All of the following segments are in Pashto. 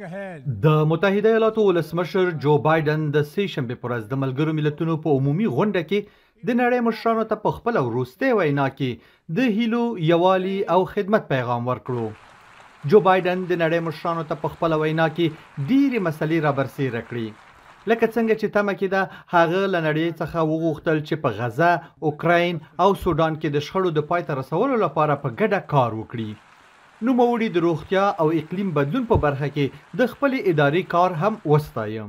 د متحده ایالاتو ولسمشر جو بایدن د سې شنبه پر ورځ د ملګرو ملتونو په عمومي غونډه کې د نړۍ مشرانو ته په خپل وروستۍ وینا کې د هیلو یوالي او خدمت پیغام ورکړو جو بایدن د نړۍ مشرانو ته په خپل وینا کې ډېری مسلې رابرسېره کړې لکه څنګه چې تمه کې ده هغه لنړې څخه وغوښتل چې په غزه، اوکراین او سودان کې د شخړو د پای ته رسولو لپاره په ګډه کار وکړي نوموړي د روغتیا او اقلیم بدلون په برخه کې د خپل اداري کار هم وستایه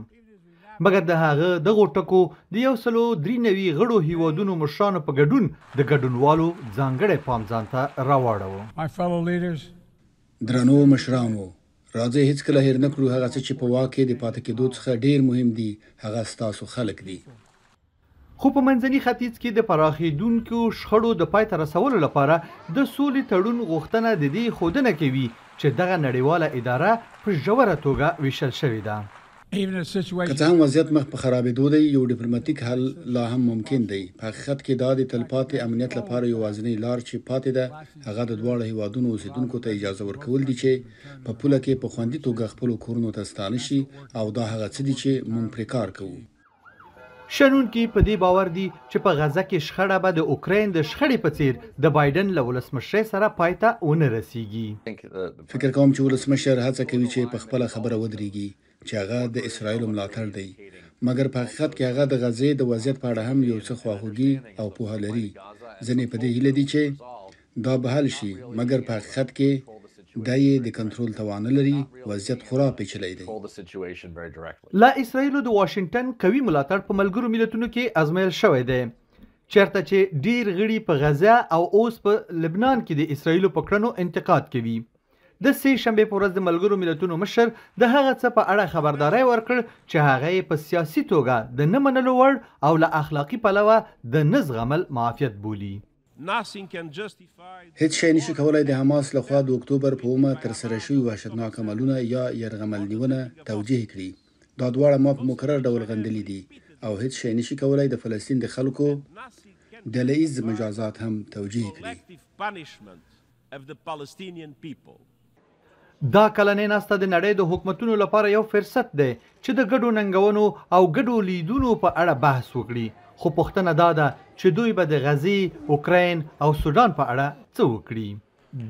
مګر د هغه دغه ټکو د یو سلو درې نوي غړو هیوادونو مشرانو په ګډون د ګډونوالو ځانګړی پام ځان ته راواړو درنو مشرانو راځي هیڅ کله هیر نه کړو هغه څه چې په واقع د پاتې کېدو څخه ډیر مهم دي هغه ستاسو خلک دي خو په منځني ختیځ کې د پراخېدونکو شخړو د پای ته رسولو لپاره د سولې تړون غوښتنه د دې ښودنه کوي چې دغه نړیواله اداره په ژوره توګه ویشل شوې ده که هم وضعیت مخ په خرابېدو دی یو ډیپلوماټیک حل لا هم ممکن دی په حقیقت کې دا د تلپاتې امنیت لپاره یو وازنی لار چې پاتې ده هغه د دواړو هیوادونو اوسیدونکو ته اجازه ورکول دي چې په پوله کې په خوندي توګه خپل کورونو ته ستانه شي او دا هغه څه دي چې مونږ پرې کار کوو شنونکي په دې باور دي چې په غزه کې شخړه به د اوکرين د شخړې په څیر د بایدن له ولسمشر سره پایته ونه رسیږي فکر کوم چې ولسمشر هڅه کوي چې په خپل خبره ودرېږي چې هغه د اسرایل ملاتړ دی مګر په حقیقت کې هغه د غزې د وضعیت په اړه هم یو څه خواخوږي او په لري ځنې په دې هیله دي چې دا به حل شي مګر په حقیقت کې دا یې د کنټرول توان لري وضعیت خورا پیچلی دی لا اسرایلو د واشنگټن قوي ملاتړ په ملګرو ملتونو کې ازمایل شوی دی چیرته چې ډیر غړي په غزه او اوس په لبنان کې د اسرایلو په کړنو انتقاد کوي د سه شنبه په ورځ د ملګرو ملتونو مشر د هغه څه په اړه خبرداري ورکړ چې هغه په سیاسي توګه د نه منلو وړ او له اخلاقی پلوه د نزغمل معافیت بولی هیڅ شی نشي کولای د حماس لخوا د اکتوبر په اومه ترسره شوي وحشتناک عملونه یا يرغمل نیونه توجیه کړي دا دواړه ما په مکرر ډول غندلې دي او هیڅ شی نشي کولای د فلسطین د خلکو د لایز مجازات هم توجیه کړي دا کلنې ناسته د نړۍ د حکومتونو لپاره یو فرصت دی چې د ګډو ننګونو او ګډو لیدونو په اړه بحث وکړي خو پوښتنه دا ده چې دوی به د غزې اوکراین او سودان په اړه څه وکړي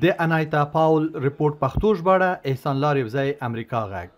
د انایتا پاول ریپورت پښتو ژباړه احسان لاریوزی امریکا غږ